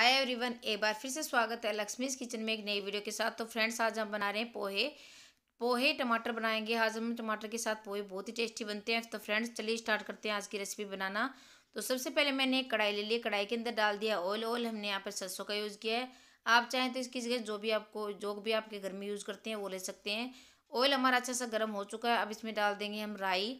hi everyone एक बार फिर से स्वागत है लक्ष्मीज किचन में एक नई वीडियो के साथ तो फ्रेंड्स आज हम बना रहे हैं पोहे पोहे टमाटर बनाएंगे आज हम टमाटर के साथ पोहे बहुत ही टेस्टी बनते हैं तो फ्रेंड्स चलिए स्टार्ट करते हैं आज की रेसिपी बनाना तो सबसे पहले मैंने एक कढ़ाई ले ली कढ़ाई के अंदर डाल दिया ऑयल ऑयल हमने यहाँ पर सरसों का यूज़ किया है आप चाहें तो इसकी जगह जो भी आपको जो भी आपके घर में यूज़ करते हैं वो ले सकते हैं ऑयल हमारा अच्छा सा गर्म हो चुका है अब इसमें डाल देंगे हम राई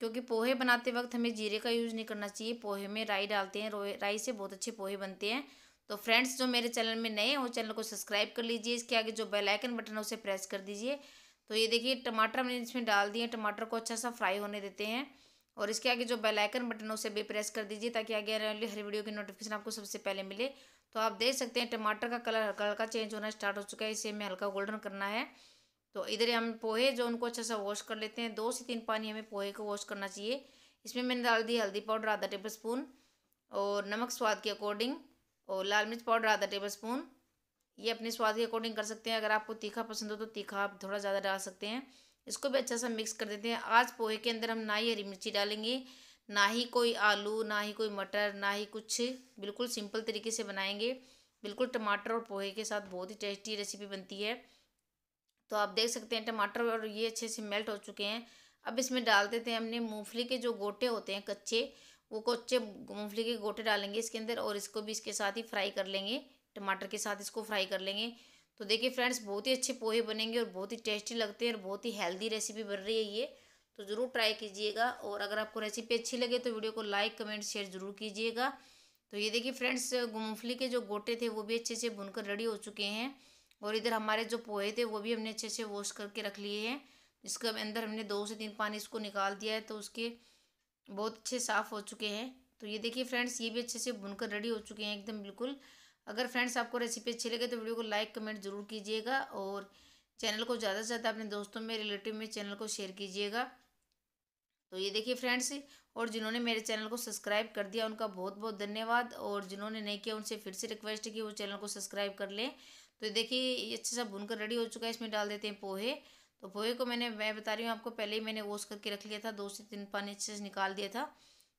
क्योंकि पोहे बनाते वक्त हमें जीरे का यूज़ नहीं करना चाहिए पोहे में राई डालते हैं राई से बहुत अच्छे पोहे बनते हैं तो फ्रेंड्स जो मेरे चैनल में नए हो चैनल को सब्सक्राइब कर लीजिए इसके आगे जो बेल आइकन बटन है उसे प्रेस कर दीजिए तो ये देखिए टमाटर हमने इसमें डाल दिए टमाटर को अच्छा सा फ्राई होने देते हैं और इसके आगे जो बेल आइकन बटन है उसे भी प्रेस कर दीजिए ताकि आगे आने वाली हर वीडियो की नोटिफिकेशन आपको सबसे पहले मिले तो आप देख सकते हैं टमाटर का कलर हल्का हल्का चेंज होना स्टार्ट हो चुका है इसे हमें हल्का गोल्डन करना है तो इधर हम पोहे जो उनको अच्छा सा वॉश कर लेते हैं दो से तीन पानी हमें पोहे को वॉश करना चाहिए इसमें मैंने डाल दी हल्दी पाउडर आधा टेबल स्पून और नमक स्वाद के अकॉर्डिंग और लाल मिर्च पाउडर आधा टेबल स्पून ये अपने स्वाद के अकॉर्डिंग कर सकते हैं अगर आपको तीखा पसंद हो तो तीखा आप थोड़ा ज़्यादा डाल सकते हैं इसको भी अच्छा सा मिक्स कर देते हैं आज पोहे के अंदर हम ना ही हरी मिर्ची डालेंगे ना ही कोई आलू ना ही कोई मटर ना ही कुछ बिल्कुल सिंपल तरीके से बनाएंगे बिल्कुल टमाटर और पोहे के साथ बहुत ही टेस्टी रेसिपी बनती है तो आप देख सकते हैं टमाटर और ये अच्छे से मेल्ट हो चुके हैं अब इसमें डाल देते हैं हमने मूँगफली के जो गोटे होते हैं कच्चे वो कच्चे मूँगफली के गोटे डालेंगे इसके अंदर और इसको भी इसके साथ ही फ्राई कर लेंगे टमाटर के साथ इसको फ्राई कर लेंगे तो देखिए फ्रेंड्स बहुत ही अच्छे पोहे बनेंगे और बहुत ही टेस्टी लगते हैं और बहुत ही हेल्दी रेसिपी बन रही है ये तो ज़रूर ट्राई कीजिएगा और अगर आपको रेसिपी अच्छी लगे तो वीडियो को लाइक कमेंट शेयर ज़रूर कीजिएगा तो ये देखिए फ्रेंड्स मूँगफली के जो गोटे थे वो भी अच्छे से बुनकर रेडी हो चुके हैं और इधर हमारे जो पोहे थे वो भी हमने अच्छे से वॉश करके रख लिए हैं इसके अंदर हमने दो से तीन पानी इसको निकाल दिया है तो उसके बहुत अच्छे साफ़ हो चुके हैं तो ये देखिए फ्रेंड्स ये भी अच्छे से बुनकर रेडी हो चुके हैं एकदम बिल्कुल अगर फ्रेंड्स आपको रेसिपी अच्छी लगे तो वीडियो को लाइक कमेंट जरूर कीजिएगा और चैनल को ज़्यादा से ज़्यादा अपने दोस्तों में रिलेटिव में चैनल को शेयर कीजिएगा तो ये देखिए फ्रेंड्स और जिन्होंने मेरे चैनल को सब्सक्राइब कर दिया उनका बहुत बहुत धन्यवाद और जिन्होंने नहीं किया उनसे फिर से रिक्वेस्ट है कि वो चैनल को सब्सक्राइब कर लें तो देखिए ये अच्छे सा बुनकर रेडी हो चुका है इसमें डाल देते हैं पोहे तो पोहे को मैंने मैं बता रही हूँ आपको पहले ही मैंने वॉश करके रख लिया था दो से तीन पानी अच्छे से निकाल दिया था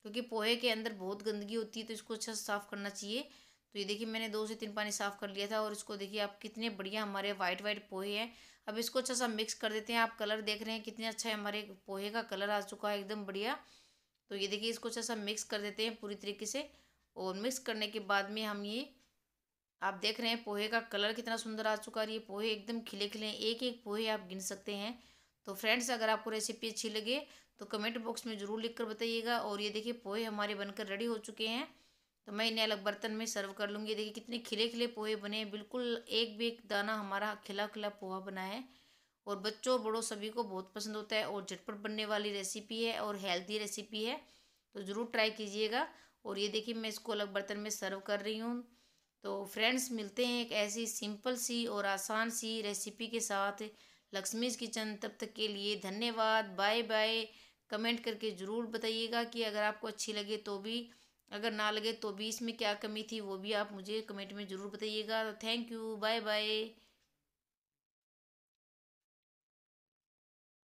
क्योंकि पोहे के अंदर बहुत गंदगी होती है तो इसको अच्छा साफ़ करना चाहिए तो ये देखिए मैंने दो से तीन पानी साफ़ कर लिया था और इसको देखिए आप कितने बढ़िया हमारे वाइट वाइट पोहे हैं अब इसको अच्छा सा मिक्स कर देते हैं आप कलर देख रहे हैं कितने अच्छा है हमारे पोहे का कलर आ चुका है एकदम बढ़िया तो ये देखिए इसको अच्छा सा मिक्स कर देते हैं पूरी तरीके से और मिक्स करने के बाद में हम ये आप देख रहे हैं पोहे का कलर कितना सुंदर आ चुका है ये पोहे एकदम खिले खिले एक एक पोहे आप गिन सकते हैं तो फ्रेंड्स अगर आपको रेसिपी अच्छी लगे तो कमेंट बॉक्स में ज़रूर लिख कर बताइएगा और ये देखिए पोहे हमारे बनकर रेडी हो चुके हैं तो मैं इन्हें अलग बर्तन में सर्व कर लूँगी देखिए कितने खिले खिले पोहे बने हैं बिल्कुल एक भी एक दाना हमारा खिला खिला पोहा बना है और बच्चों बड़ों सभी को बहुत पसंद होता है और झटपट बनने वाली रेसिपी है और हेल्दी रेसिपी है तो ज़रूर ट्राई कीजिएगा और ये देखिए मैं इसको अलग बर्तन में सर्व कर रही हूँ तो फ्रेंड्स मिलते हैं एक ऐसी सिंपल सी और आसान सी रेसिपी के साथ लक्ष्मीज किचन तब तक के लिए धन्यवाद बाय बाय कमेंट करके ज़रूर बताइएगा कि अगर आपको अच्छी लगे तो भी अगर ना लगे तो भी इसमें क्या कमी थी वो भी आप मुझे कमेंट में ज़रूर बताइएगा थैंक यू बाय बाय